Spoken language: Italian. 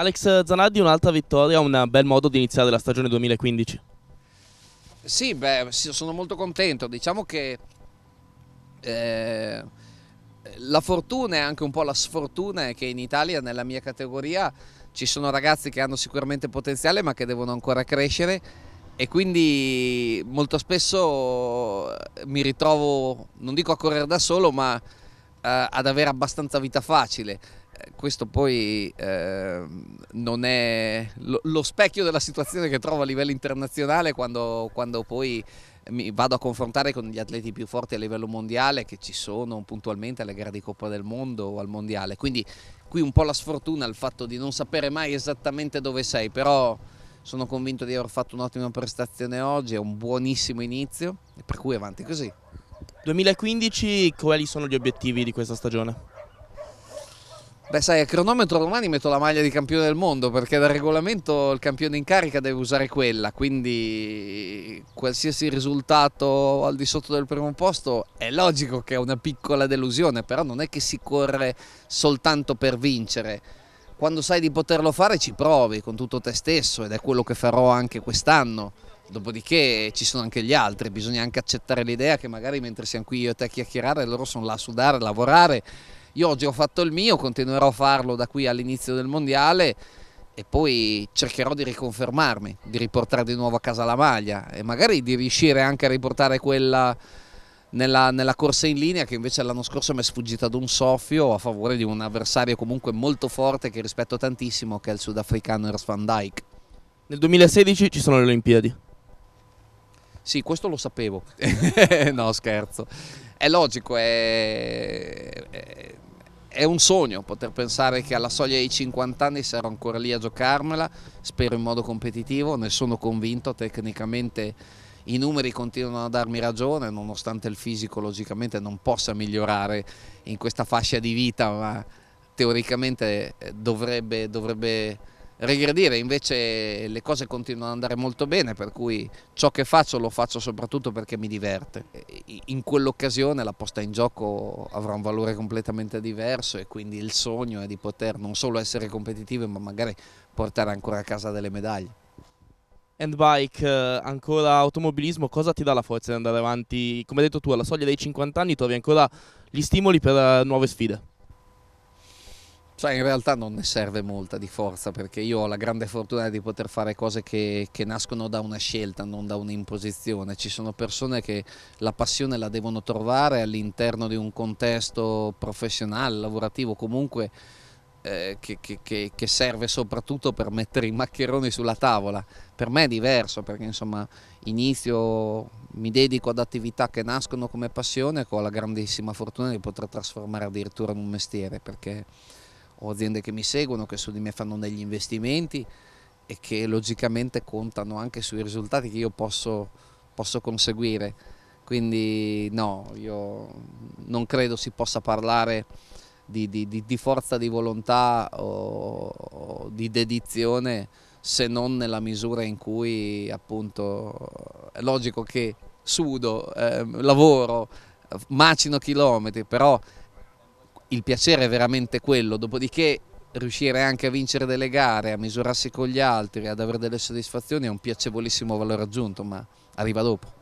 Alex Zanardi, un'altra vittoria, un bel modo di iniziare la stagione 2015. Sì, beh, sono molto contento. Diciamo che eh, la fortuna e anche un po' la sfortuna è che in Italia, nella mia categoria, ci sono ragazzi che hanno sicuramente potenziale ma che devono ancora crescere e quindi molto spesso mi ritrovo, non dico a correre da solo, ma eh, ad avere abbastanza vita facile questo poi eh, non è lo, lo, specchio della situazione che trovo a livello internazionale quando, quando, poi mi vado a confrontare con gli atleti più forti a livello mondiale che ci sono puntualmente alle gare di Coppa del Mondo o al Mondiale. Quindi qui un po' la sfortuna, il fatto di non sapere mai esattamente dove sei, però sono convinto di aver fatto un'ottima prestazione oggi, è un buonissimo inizio, per cui avanti così. 2015, quali sono gli obiettivi di questa stagione? Beh, sai, a cronometro domani metto la maglia di campione del mondo perché dal regolamento il campione in carica deve usare quella, quindi qualsiasi risultato al di sotto del primo posto è logico che è una piccola delusione, però non è che si corre soltanto per vincere. Quando sai di poterlo fare ci provi con tutto te stesso ed è quello che farò anche quest'anno. Dopodiché ci sono anche gli altri, bisogna anche accettare l'idea che magari mentre siamo qui io e te a chiacchierare, loro sono là a sudare, a lavorare io oggi ho fatto il mio, continuerò a farlo da qui all'inizio del mondiale e poi cercherò di riconfermarmi, di riportare di nuovo a casa la maglia e magari di riuscire anche a riportare quella nella, nella corsa in linea che invece l'anno scorso mi è sfuggita ad un soffio a favore di un avversario comunque molto forte che rispetto tantissimo che è il sudafricano Ers van Dyke. Nel 2016 ci sono le Olimpiadi. Sì, questo lo sapevo. no, scherzo è logico, è, è, è, un sogno poter pensare che alla soglia dei 50 anni sarò ancora lì a giocarmela, spero in modo competitivo, ne sono convinto, tecnicamente i numeri continuano a darmi ragione, nonostante il fisico logicamente non possa migliorare in questa fascia di vita, ma teoricamente eh, dovrebbe, dovrebbe regredire, invece le cose continuano ad andare molto bene, per cui ciò che faccio lo faccio soprattutto perché mi diverte. In quell'occasione la posta in gioco avrà un valore completamente diverso e quindi il sogno è di poter non solo essere competitivi ma magari portare ancora a casa delle medaglie. bike, eh, ancora automobilismo, cosa ti dà la forza di andare avanti? Come hai detto tu, alla soglia dei 50 anni trovi ancora gli stimoli per eh, nuove sfide. Cioè, in realtà non ne serve molta di forza perché io ho la grande fortuna di poter fare cose che, che nascono da una scelta, non da un'imposizione. Ci sono persone che la passione la devono trovare all'interno di un contesto professionale, lavorativo, comunque eh, che, che, che, serve soprattutto per mettere i maccheroni sulla tavola. Per me è diverso perché insomma inizio, mi dedico ad attività che nascono come passione e ho la grandissima fortuna di poter trasformare addirittura in un mestiere perché ho aziende che mi seguono, che su di me fanno degli investimenti e che logicamente contano anche sui risultati che io posso, posso conseguire. Quindi no, io non credo si possa parlare di, di, di forza di volontà o, o di dedizione se non nella misura in cui appunto è logico che sudo, eh, lavoro, macino chilometri, però il piacere è veramente quello, dopodiché riuscire anche a vincere delle gare, a misurarsi con gli altri, ad avere delle soddisfazioni è un piacevolissimo valore aggiunto, ma arriva dopo.